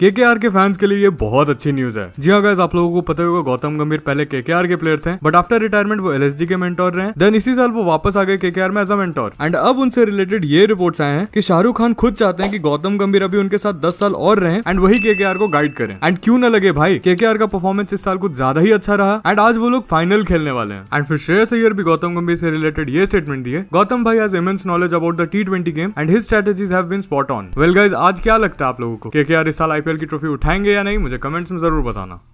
के के आर के फैंस के लिए ये बहुत अच्छी न्यूज है जी हाँ गैस आप लोगों को पता होगा गौतम गंभीर पहले के के आर के प्लेयर थे बट आफ्टर रिटायरमेंट वो एलएसजी के मेंटोर रहे देन इसी साल वो वापस आ गए के के आर में एज अ मेंटोर एंड अब उनसे रिलेटेड ये रिपोर्ट्स आए हैं कि शाहरुख खान खुद चाहते हैं कि गौतम गंभीर अभी उनके साथ दस साल और रहे एंड वही के के आर को गाइड करें एंड क्यों ना लगे भाई के के आर का परफॉर्मेंस इस साल कुछ ज्यादा ही अच्छा रहा एंड आज वो लोग फाइनल खेलने वाले हैं एंड फिर श्रेयस सैयर भी गौतम गंभीर से रिलेटेड ये स्टेटमेंट दिए गौतम भाई has immense knowledge about the T twenty game and his strategies have been spot on well guys आज क्या लगता है आप लोगों को के के आर इस साल आई आईपीएल की ट्रॉफी उठाएंगे या नहीं मुझे कमेंट्स में ज़रूर बताना